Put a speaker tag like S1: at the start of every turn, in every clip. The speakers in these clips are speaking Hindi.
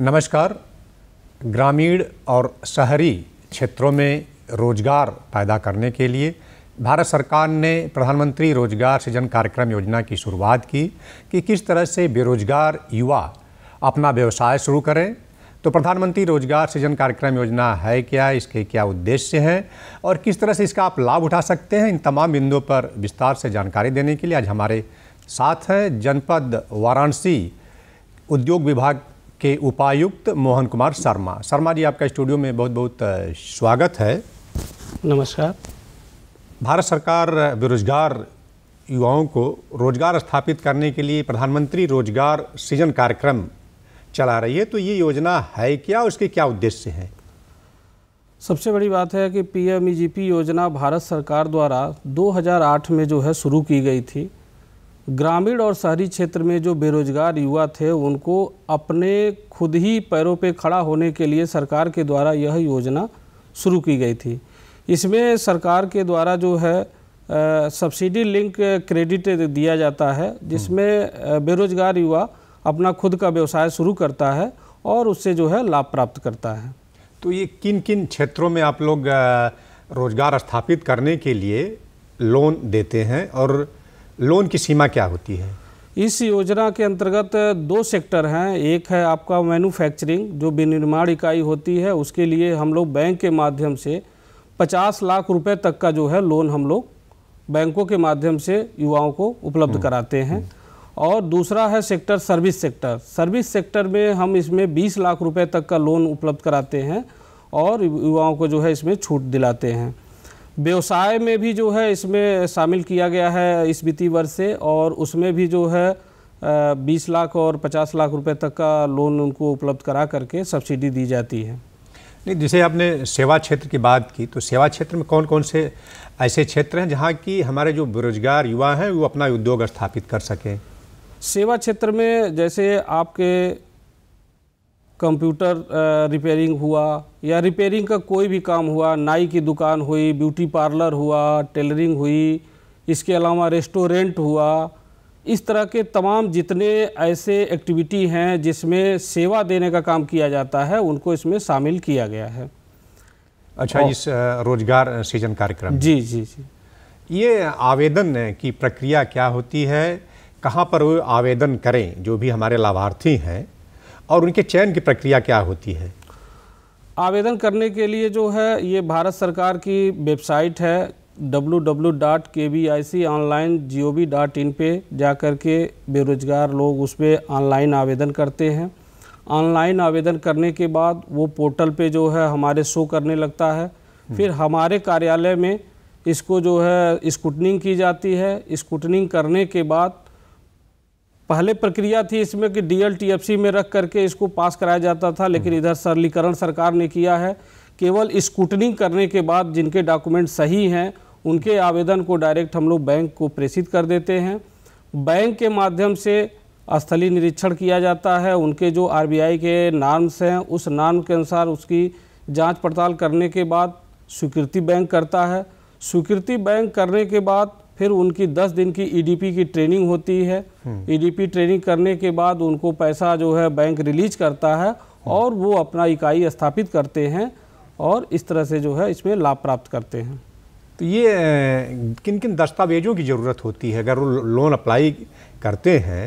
S1: नमस्कार ग्रामीण और शहरी क्षेत्रों में रोजगार पैदा करने के लिए भारत सरकार ने प्रधानमंत्री रोजगार सृजन कार्यक्रम योजना की शुरुआत की कि किस तरह से बेरोजगार युवा अपना व्यवसाय शुरू करें तो प्रधानमंत्री रोजगार सृजन कार्यक्रम योजना है क्या इसके क्या उद्देश्य हैं और किस तरह से इसका आप लाभ उठा सकते हैं इन तमाम बिंदुओं पर विस्तार से जानकारी देने के लिए आज हमारे साथ हैं जनपद वाराणसी उद्योग विभाग के उपायुक्त मोहन कुमार शर्मा शर्मा जी आपका स्टूडियो में बहुत बहुत स्वागत है नमस्कार भारत सरकार बेरोजगार युवाओं को रोजगार स्थापित करने के लिए प्रधानमंत्री रोजगार सृजन कार्यक्रम चला रही है तो ये योजना है क्या उसके क्या उद्देश्य हैं
S2: सबसे बड़ी बात है कि पी योजना भारत सरकार द्वारा 2008 में जो है शुरू की गई थी ग्रामीण और शहरी क्षेत्र में जो बेरोजगार युवा थे उनको अपने खुद ही पैरों पे खड़ा होने के लिए सरकार के द्वारा यह योजना शुरू की गई थी इसमें सरकार के द्वारा जो है सब्सिडी लिंक क्रेडिट दिया जाता है जिसमें बेरोजगार युवा अपना खुद का व्यवसाय शुरू करता है और उससे जो है लाभ प्राप्त करता है तो ये किन किन क्षेत्रों में आप लोग रोजगार
S1: स्थापित करने के लिए लोन देते हैं और लोन की सीमा क्या होती
S2: है इस योजना के अंतर्गत दो सेक्टर हैं एक है आपका मैन्युफैक्चरिंग जो विनिर्माण इकाई होती है उसके लिए हम लोग बैंक के माध्यम से 50 लाख रुपए तक का जो है लोन हम लोग बैंकों के माध्यम से युवाओं को उपलब्ध हम्म। कराते हैं हम्म। और दूसरा है sector service sector service sector में हम इसमें 20 लाख रुपए तक का लोन उपलब्ध कराते हैं और युवाओं को जो है इसमें छूट दिलाते हैं व्यवसाय में भी जो है इसमें शामिल किया गया है इस वित्तीय वर्ष से और उसमें भी जो है बीस लाख और पचास लाख रुपए तक का लोन उनको उपलब्ध करा करके सब्सिडी दी जाती है
S1: नहीं जैसे आपने सेवा क्षेत्र की बात की तो सेवा क्षेत्र में कौन कौन से ऐसे क्षेत्र हैं जहाँ की हमारे जो बेरोजगार युवा हैं वो अपना उद्योग स्थापित कर सकें
S2: सेवा क्षेत्र में जैसे आपके कंप्यूटर रिपेयरिंग हुआ या रिपेयरिंग का कोई भी काम हुआ नाई की दुकान हुई ब्यूटी पार्लर हुआ टेलरिंग हुई इसके अलावा रेस्टोरेंट हुआ इस तरह के तमाम जितने ऐसे एक्टिविटी हैं जिसमें सेवा देने का काम किया जाता है उनको इसमें शामिल किया गया है अच्छा इस
S1: रोजगार सृजन कार्यक्रम जी जी जी ये आवेदन की प्रक्रिया क्या होती है कहाँ पर वो आवेदन करें जो भी हमारे लाभार्थी हैं और उनके चयन की प्रक्रिया क्या होती है
S2: आवेदन करने के लिए जो है ये भारत सरकार की वेबसाइट है www.kbiconline.gov.in पे जा कर के बेरोज़गार लोग उस पर ऑनलाइन आवेदन करते हैं ऑनलाइन आवेदन करने के बाद वो पोर्टल पे जो है हमारे शो करने लगता है हम्म। फिर हमारे कार्यालय में इसको जो है स्कूटनिंग की जाती है स्कूटनिंग करने के बाद पहले प्रक्रिया थी इसमें कि डीएलटीएफसी में रख करके इसको पास कराया जाता था लेकिन इधर सरलीकरण सरकार ने किया है केवल स्कूटनिंग करने के बाद जिनके डॉक्यूमेंट सही हैं उनके आवेदन को डायरेक्ट हम लोग बैंक को प्रेषित कर देते हैं बैंक के माध्यम से स्थलीय निरीक्षण किया जाता है उनके जो आर के नाम्स हैं उस नाम के अनुसार उसकी जाँच पड़ताल करने के बाद स्वीकृति बैंक करता है स्वीकृति बैंक करने के बाद फिर उनकी दस दिन की ईडीपी e की ट्रेनिंग होती है ईडीपी हम्म। ट्रेनिंग e करने के बाद उनको पैसा जो है बैंक रिलीज करता है हम्म। और वो अपना इकाई स्थापित करते हैं और इस तरह से जो है इसमें लाभ प्राप्त करते हैं तो ये किन किन दस्तावेजों की ज़रूरत होती है अगर वो लोन अप्लाई
S1: करते हैं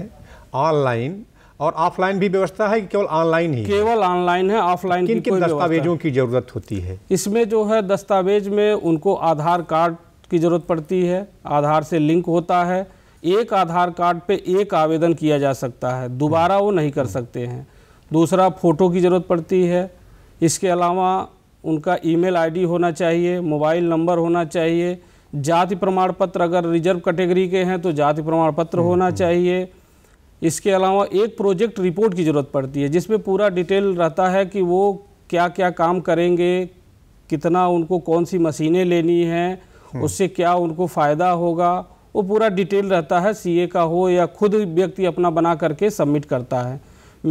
S1: ऑनलाइन और ऑफलाइन भी व्यवस्था है कि केवल ऑनलाइन ही केवल
S2: ऑनलाइन है ऑफलाइन किन किन दस्तावेजों की
S1: जरूरत होती है
S2: इसमें जो है दस्तावेज में उनको आधार कार्ड की ज़रूरत पड़ती है आधार से लिंक होता है एक आधार कार्ड पे एक आवेदन किया जा सकता है दोबारा वो नहीं कर सकते हैं दूसरा फ़ोटो की ज़रूरत पड़ती है इसके अलावा उनका ईमेल आईडी होना चाहिए मोबाइल नंबर होना चाहिए जाति प्रमाण पत्र अगर रिजर्व कैटेगरी के हैं तो जाति प्रमाण पत्र हम्म, होना हम्म। चाहिए इसके अलावा एक प्रोजेक्ट रिपोर्ट की ज़रूरत पड़ती है जिसमें पूरा डिटेल रहता है कि वो क्या क्या काम करेंगे कितना उनको कौन सी मशीनें लेनी हैं हम्म। उससे क्या उनको फ़ायदा होगा वो पूरा डिटेल रहता है सीए का हो या खुद व्यक्ति अपना बना करके सबमिट करता है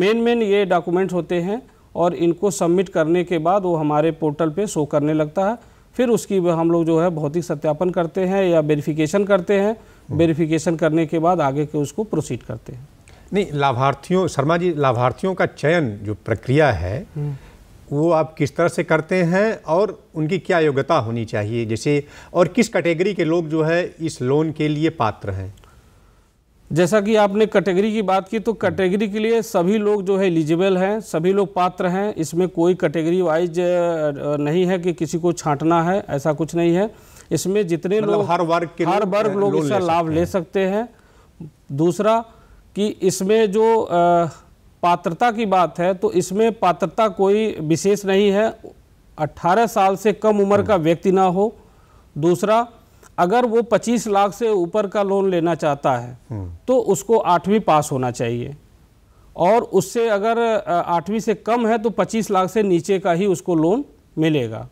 S2: मेन मेन ये डॉक्यूमेंट्स होते हैं और इनको सबमिट करने के बाद वो हमारे पोर्टल पे शो करने लगता है फिर उसकी हम लोग जो है भौतिक सत्यापन करते हैं या वेरिफिकेशन करते हैं वेरिफिकेशन हम्म। करने के बाद आगे के उसको प्रोसीड करते हैं
S1: नहीं लाभार्थियों शर्मा जी लाभार्थियों का चयन जो प्रक्रिया है हम्म। वो आप किस तरह से करते हैं और उनकी क्या योग्यता होनी चाहिए जैसे और किस कैटेगरी के लोग जो है इस लोन के लिए पात्र हैं
S2: जैसा कि आपने कैटेगरी की बात की तो कैटेगरी के लिए सभी लोग जो है एलिजिबल हैं सभी लोग पात्र हैं इसमें कोई कैटेगरी वाइज नहीं है कि किसी को छांटना है ऐसा कुछ नहीं है इसमें जितने मतलब लोग हर वर्ग के हर वर्ग लोग इसका लाभ ले सकते हैं दूसरा कि इसमें जो आ, पात्रता की बात है तो इसमें पात्रता कोई विशेष नहीं है 18 साल से कम उम्र का व्यक्ति ना हो दूसरा अगर वो 25 लाख से ऊपर का लोन लेना चाहता है तो उसको आठवीं पास होना चाहिए और उससे अगर आठवीं से कम है तो 25 लाख से नीचे का ही उसको लोन मिलेगा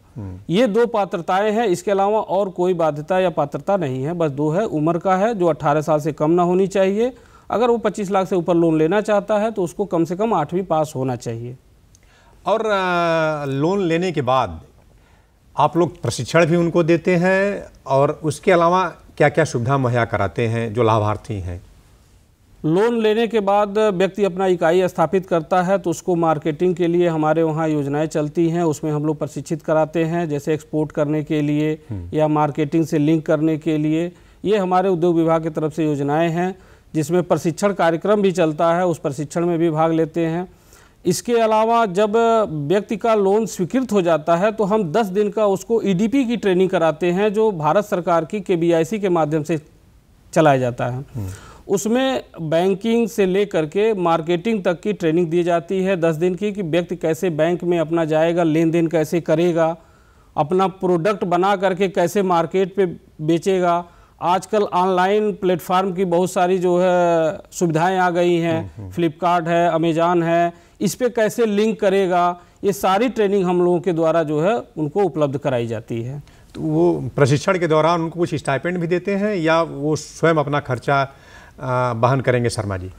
S2: ये दो पात्रताएं हैं इसके अलावा और कोई बाध्यता या पात्रता नहीं है बस दो है उम्र का है जो 18 साल से कम ना होनी चाहिए अगर वो पच्चीस लाख से ऊपर लोन लेना चाहता है तो उसको कम से कम आठवीं पास होना चाहिए
S1: और लोन लेने के बाद आप लोग प्रशिक्षण भी उनको देते हैं और उसके अलावा क्या क्या सुविधा मुहैया कराते हैं जो लाभार्थी हैं
S2: लोन लेने के बाद व्यक्ति अपना इकाई स्थापित करता है तो उसको मार्केटिंग के लिए हमारे वहाँ योजनाएं चलती हैं उसमें हम लोग प्रशिक्षित कराते हैं जैसे एक्सपोर्ट करने के लिए हम्म। या मार्केटिंग से लिंक करने के लिए ये हमारे उद्योग विभाग की तरफ से योजनाएं हैं जिसमें प्रशिक्षण कार्यक्रम भी चलता है उस प्रशिक्षण में भी भाग लेते हैं इसके अलावा जब व्यक्ति का लोन स्वीकृत हो जाता है तो हम 10 दिन का उसको ईडीपी e की ट्रेनिंग कराते हैं जो भारत सरकार की के के माध्यम से चलाया जाता है हम्म। उसमें बैंकिंग से लेकर के मार्केटिंग तक की ट्रेनिंग दी जाती है दस दिन की कि व्यक्ति कैसे बैंक में अपना जाएगा लेन देन कैसे करेगा अपना प्रोडक्ट बना करके कैसे मार्केट पे बेचेगा आजकल ऑनलाइन प्लेटफार्म की बहुत सारी जो है सुविधाएं आ गई हैं फ्लिपकार्ट हम्म, हम्म। है अमेजान है इस पर कैसे लिंक करेगा ये सारी ट्रेनिंग हम लोगों के द्वारा जो है उनको उपलब्ध कराई जाती है तो वो
S1: प्रशिक्षण के दौरान उनको कुछ स्टाइपेंट भी देते हैं या वो स्वयं अपना खर्चा वहन करेंगे शर्मा जी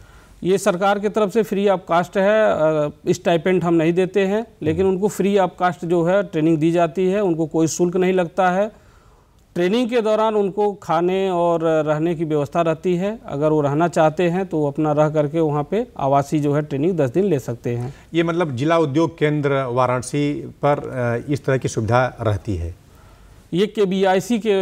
S2: ये सरकार की तरफ से फ्री ऑफ कास्ट है स्टाइपेंट हम नहीं देते हैं लेकिन हम्म। उनको फ्री ऑफ कास्ट जो है ट्रेनिंग दी जाती है उनको कोई शुल्क नहीं लगता है ट्रेनिंग के दौरान उनको खाने और रहने की व्यवस्था रहती है अगर वो रहना चाहते हैं तो वो अपना रह करके वहाँ पे आवासीय जो है ट्रेनिंग दस दिन ले सकते हैं ये मतलब जिला उद्योग केंद्र वाराणसी पर इस तरह की सुविधा रहती है ये के बी आई सी के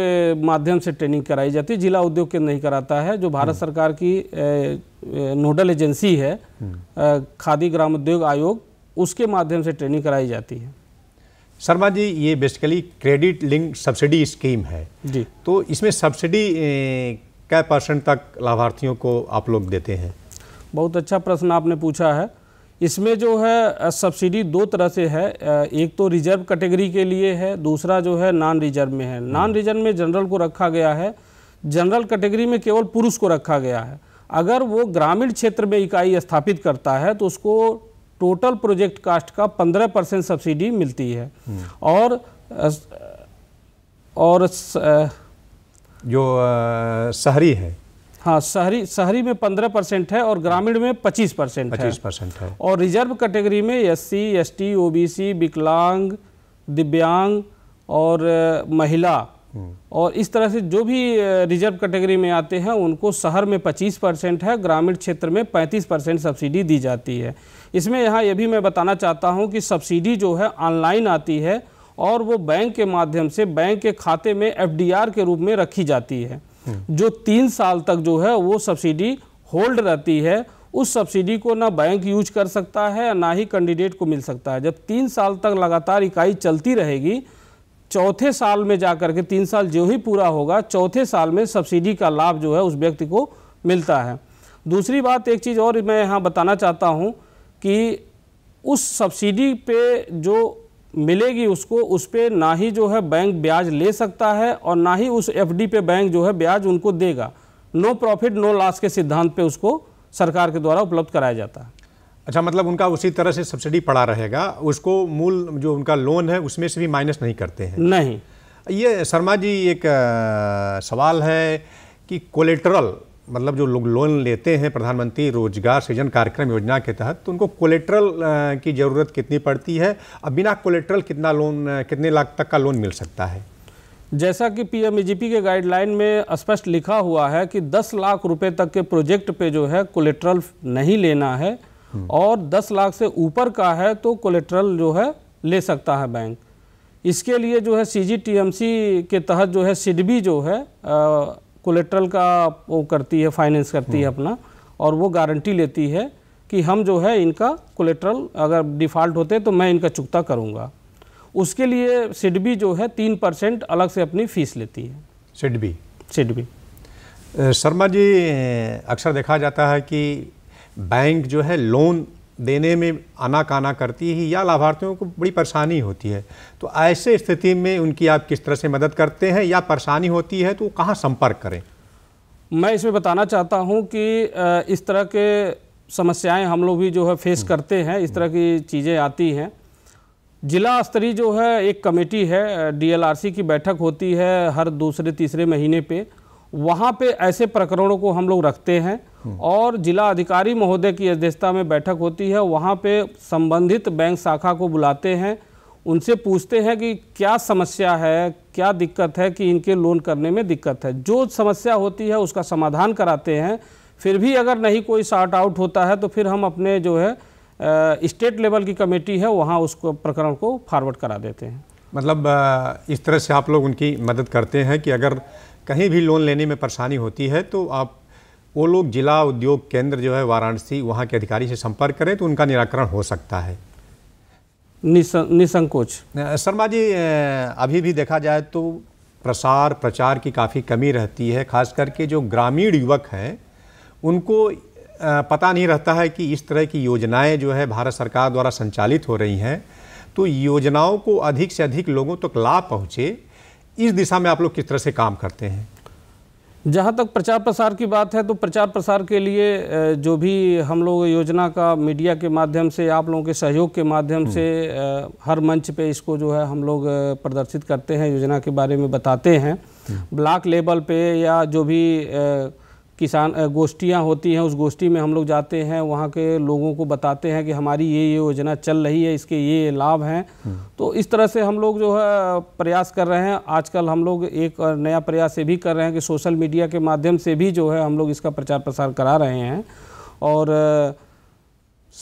S2: माध्यम से ट्रेनिंग कराई जाती है जिला उद्योग केंद्र नहीं कराता है जो भारत हम्म। सरकार की नोडल एजेंसी है हम्म। खादी ग्राम उद्योग आयोग उसके माध्यम से ट्रेनिंग कराई जाती है शर्मा जी ये basically
S1: credit link subsidy scheme है जी तो इसमें सब्सिडी कै परसेंट तक लाभार्थियों को आप लोग देते हैं
S2: बहुत अच्छा प्रश्न आपने पूछा है इसमें जो है सब्सिडी दो तरह से है एक तो रिजर्व कैटेगरी के लिए है दूसरा जो है नॉन रिजर्व में है नॉन हम्म। रिजर्व में जनरल को रखा गया है जनरल कैटेगरी में केवल पुरुष को रखा गया है अगर वो ग्रामीण क्षेत्र में इकाई स्थापित करता है तो उसको टोटल प्रोजेक्ट कास्ट का 15 परसेंट सब्सिडी मिलती है और और जो शहरी है हाँ शहरी शहरी में 15 परसेंट है और ग्रामीण में 25 परसेंट परसेंट है और रिजर्व कैटेगरी में S C S T O B C विकलांग दिव्यांग और महिला और इस तरह से जो भी रिजर्व कैटेगरी में आते हैं उनको शहर में 25 परसेंट है ग्रामीण क्षेत्र में 35 परसेंट सब्सिडी दी जाती है इसमें यहाँ ये भी मैं बताना चाहता हूँ कि सब्सिडी जो है ऑनलाइन आती है और वो बैंक के माध्यम से बैंक के खाते में एफ के रूप में रखी जाती है जो तीन साल तक जो है वो सब्सिडी होल्ड रहती है उस सब्सिडी को ना बैंक यूज कर सकता है ना ही कैंडिडेट को मिल सकता है जब तीन साल तक लगातार इकाई चलती रहेगी चौथे साल में जा कर के तीन साल जो ही पूरा होगा चौथे साल में सब्सिडी का लाभ जो है उस व्यक्ति को मिलता है दूसरी बात एक चीज़ और मैं यहाँ बताना चाहता हूँ कि उस सब्सिडी पे जो मिलेगी उसको उस पर ना ही जो है बैंक ब्याज ले सकता है और ना ही उस एफडी पे बैंक जो है ब्याज उनको देगा नो प्रॉफिट नो लॉस के सिद्धांत पे उसको सरकार के द्वारा उपलब्ध कराया जाता है अच्छा मतलब उनका उसी तरह से सब्सिडी पड़ा रहेगा
S1: उसको मूल जो उनका लोन है उसमें से भी माइनस नहीं करते हैं नहीं ये शर्मा जी एक आ, सवाल है कि कोलेट्रल मतलब जो लोग लोन लेते हैं प्रधानमंत्री रोजगार सृजन कार्यक्रम योजना के तहत तो उनको कोलेट्रल की ज़रूरत कितनी पड़ती है और बिना कोलेट्रल कितना लोन कितने लाख तक का लोन मिल सकता है
S2: जैसा कि पीएमईजीपी के गाइडलाइन में स्पष्ट लिखा हुआ है कि 10 लाख रुपए तक के प्रोजेक्ट पे जो है कोलेट्रल नहीं लेना है और 10 लाख से ऊपर का है तो कोलेट्रल जो है ले सकता है बैंक इसके लिए जो है सी के तहत जो है सिडबी जो है कोलेट्रल का वो करती है फाइनेंस करती है हम्म। अपना और वो गारंटी लेती है कि हम जो है इनका कोलेट्रल अगर डिफ़ॉल्ट होते तो मैं इनका चुकता करूँगा उसके लिए सिडबी जो है तीन परसेंट अलग से अपनी फ़ीस लेती है
S1: सिडबी सिडबी शर्मा जी अक्सर देखा जाता है कि बैंक जो है लोन देने में आना काना करती है या लाभार्थियों को बड़ी परेशानी होती है तो ऐसे स्थिति में उनकी आप किस तरह से मदद करते हैं या परेशानी होती है तो कहाँ संपर्क करें
S2: मैं इसमें बताना चाहता हूँ कि इस तरह के समस्याएं हम लोग भी जो है फेस हम्म। करते हैं इस तरह की चीज़ें आती हैं जिला स्तरीय जो है एक कमेटी है डीएलआरसी की बैठक होती है हर दूसरे तीसरे महीने पे वहाँ पे ऐसे प्रकरणों को हम लोग रखते हैं हम्म। और जिला अधिकारी महोदय की अध्यक्षता में बैठक होती है वहाँ पे संबंधित बैंक शाखा को बुलाते हैं उनसे पूछते हैं कि क्या समस्या है क्या दिक्कत है कि इनके लोन करने में दिक्कत है जो समस्या होती है उसका समाधान कराते हैं फिर भी अगर नहीं कोई शॉर्ट आउट होता है तो फिर हम अपने जो है स्टेट लेवल की कमेटी है वहाँ उसको प्रकरण को फॉरवर्ड करा देते हैं
S1: मतलब इस तरह से आप लोग उनकी मदद करते हैं कि अगर कहीं भी लोन लेने में परेशानी होती है तो आप वो लोग जिला उद्योग केंद्र जो है वाराणसी वहाँ के अधिकारी से संपर्क करें तो उनका निराकरण हो सकता है
S2: निसंकोच
S1: शर्मा जी अभी भी देखा जाए तो प्रसार प्रचार की काफ़ी कमी रहती है खास करके जो ग्रामीण युवक हैं उनको पता नहीं रहता है कि इस तरह की योजनाएं जो है भारत सरकार द्वारा संचालित हो रही हैं तो योजनाओं को अधिक से अधिक लोगों तक तो लाभ पहुँचे इस दिशा में आप लोग किस तरह से काम करते हैं
S2: जहाँ तक प्रचार प्रसार की बात है तो प्रचार प्रसार के लिए जो भी हम लोग योजना का मीडिया के माध्यम से आप लोगों के सहयोग के माध्यम से हर मंच पे इसको जो है हम लोग प्रदर्शित करते हैं योजना के बारे में बताते हैं हम्म। ब्लॉक लेवल पे या जो भी किसान गोष्ठियाँ होती हैं उस गोष्ठी में हम लोग जाते हैं वहाँ के लोगों को बताते हैं कि हमारी ये ये योजना चल रही है इसके ये लाभ हैं हम्म। तो इस तरह से हम लोग जो है प्रयास कर रहे हैं आजकल हम लोग एक नया प्रयास ये भी कर रहे हैं कि सोशल मीडिया के माध्यम से भी जो है हम लोग इसका प्रचार प्रसार करा रहे हैं और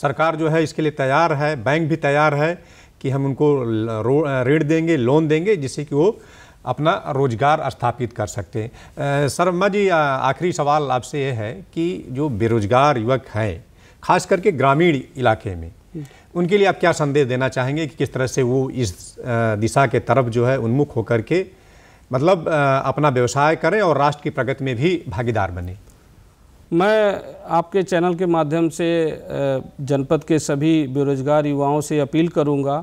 S2: सरकार जो है इसके लिए तैयार है बैंक भी तैयार है
S1: कि हम उनको ऋण देंगे लोन देंगे जिससे कि वो अपना रोजगार स्थापित कर सकते हैं शर्मा जी आखिरी सवाल आपसे ये है कि जो बेरोजगार युवक हैं खास करके ग्रामीण इलाके में उनके लिए आप क्या संदेश देना चाहेंगे कि किस तरह से वो इस दिशा के तरफ जो है उन्मुख होकर के मतलब अपना व्यवसाय करें और राष्ट्र की प्रगति में भी भागीदार बने
S2: मैं आपके चैनल के माध्यम से जनपद के सभी बेरोजगार युवाओं से अपील करूंगा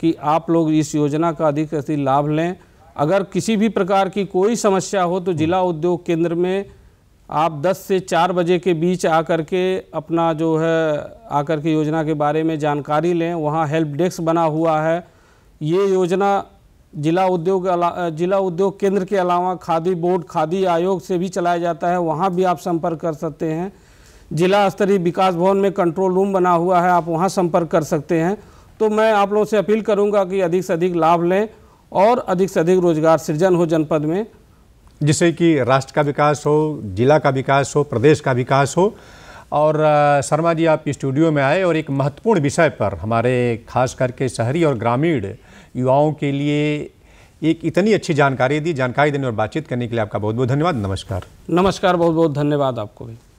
S2: कि आप लोग इस योजना का अधिक अधिक लाभ लें अगर किसी भी प्रकार की कोई समस्या हो तो जिला उद्योग केंद्र में आप 10 से 4 बजे के बीच आकर के अपना जो है आकर के योजना के बारे में जानकारी लें वहाँ हेल्प डेस्क बना हुआ है ये योजना जिला उद्योग जिला उद्योग केंद्र के अलावा खादी बोर्ड खादी आयोग से भी चलाया जाता है वहाँ भी आप संपर्क कर सकते हैं जिला स्तरीय विकास भवन में कंट्रोल रूम बना हुआ है आप वहाँ संपर्क कर सकते हैं तो मैं आप लोगों से अपील करूँगा कि अधिक से अधिक लाभ लें और अधिक से अधिक रोजगार सृजन हो जनपद में
S1: जिससे कि राष्ट्र का विकास हो जिला का विकास हो प्रदेश का विकास हो और शर्मा जी आप स्टूडियो में आए और एक महत्वपूर्ण विषय पर हमारे खास करके शहरी और ग्रामीण युवाओं के लिए एक इतनी अच्छी जानकारी दी जानकारी देने और बातचीत करने के लिए आपका बहुत बहुत धन्यवाद नमस्कार
S2: नमस्कार बहुत बहुत धन्यवाद आपको भी